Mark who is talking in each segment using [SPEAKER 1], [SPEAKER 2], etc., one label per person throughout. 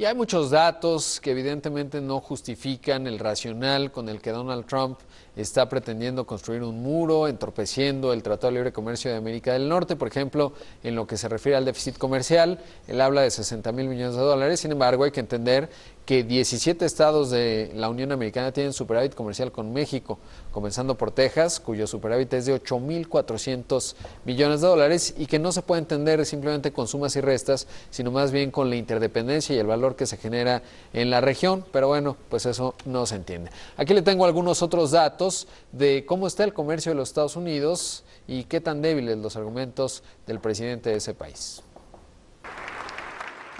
[SPEAKER 1] Y hay muchos datos que evidentemente no justifican el racional con el que Donald Trump está pretendiendo construir un muro, entorpeciendo el Tratado de Libre Comercio de América del Norte. Por ejemplo, en lo que se refiere al déficit comercial, él habla de 60 mil millones de dólares. Sin embargo, hay que entender que 17 estados de la Unión Americana tienen superávit comercial con México, comenzando por Texas, cuyo superávit es de 8.400 millones de dólares y que no se puede entender simplemente con sumas y restas, sino más bien con la interdependencia y el valor que se genera en la región. Pero bueno, pues eso no se entiende. Aquí le tengo algunos otros datos de cómo está el comercio de los Estados Unidos y qué tan débiles los argumentos del presidente de ese país.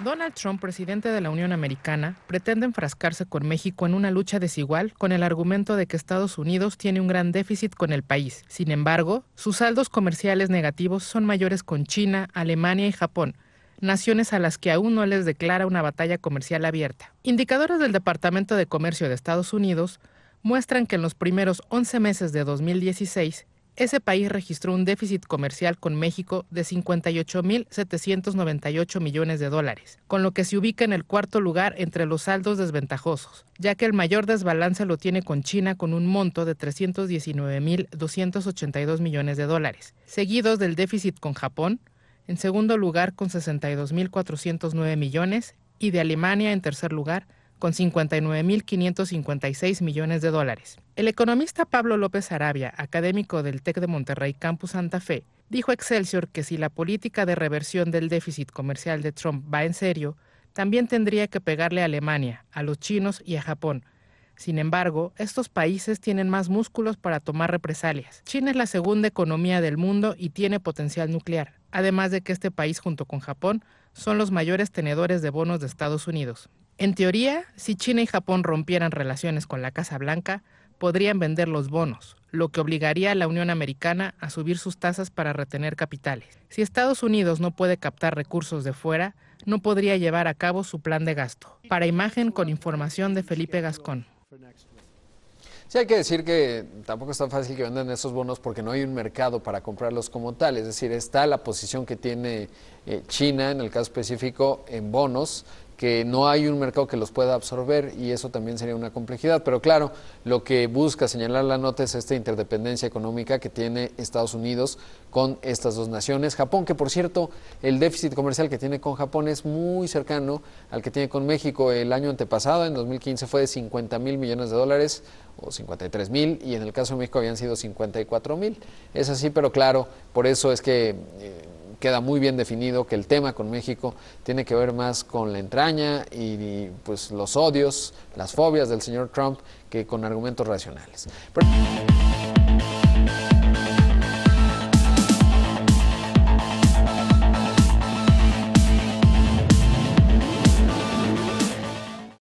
[SPEAKER 2] Donald Trump, presidente de la Unión Americana, pretende enfrascarse con México en una lucha desigual con el argumento de que Estados Unidos tiene un gran déficit con el país. Sin embargo, sus saldos comerciales negativos son mayores con China, Alemania y Japón, naciones a las que aún no les declara una batalla comercial abierta. Indicadores del Departamento de Comercio de Estados Unidos muestran que en los primeros 11 meses de 2016, ese país registró un déficit comercial con México de 58.798 millones de dólares, con lo que se ubica en el cuarto lugar entre los saldos desventajosos, ya que el mayor desbalance lo tiene con China con un monto de 319.282 millones de dólares, seguidos del déficit con Japón, en segundo lugar con 62.409 millones, y de Alemania en tercer lugar con 59.556 millones de dólares. El economista Pablo López Arabia, académico del TEC de Monterrey Campus Santa Fe, dijo a Excelsior que si la política de reversión del déficit comercial de Trump va en serio, también tendría que pegarle a Alemania, a los chinos y a Japón. Sin embargo, estos países tienen más músculos para tomar represalias. China es la segunda economía del mundo y tiene potencial nuclear, además de que este país junto con Japón son los mayores tenedores de bonos de Estados Unidos. En teoría, si China y Japón rompieran relaciones con la Casa Blanca, podrían vender los bonos, lo que obligaría a la Unión Americana a subir sus tasas para retener capitales. Si Estados Unidos no puede captar recursos de fuera, no podría llevar a cabo su plan de gasto. Para imagen con información de Felipe Gascón.
[SPEAKER 1] Sí, hay que decir que tampoco es tan fácil que vendan esos bonos porque no hay un mercado para comprarlos como tal. Es decir, está la posición que tiene eh, China, en el caso específico, en bonos que no hay un mercado que los pueda absorber y eso también sería una complejidad. Pero claro, lo que busca señalar la nota es esta interdependencia económica que tiene Estados Unidos con estas dos naciones. Japón, que por cierto, el déficit comercial que tiene con Japón es muy cercano al que tiene con México. El año antepasado, en 2015, fue de 50 mil millones de dólares o 53 mil y en el caso de México habían sido 54 mil. Es así, pero claro, por eso es que... Eh, queda muy bien definido que el tema con México tiene que ver más con la entraña y, pues los odios, las fobias del señor Trump que con argumentos racionales.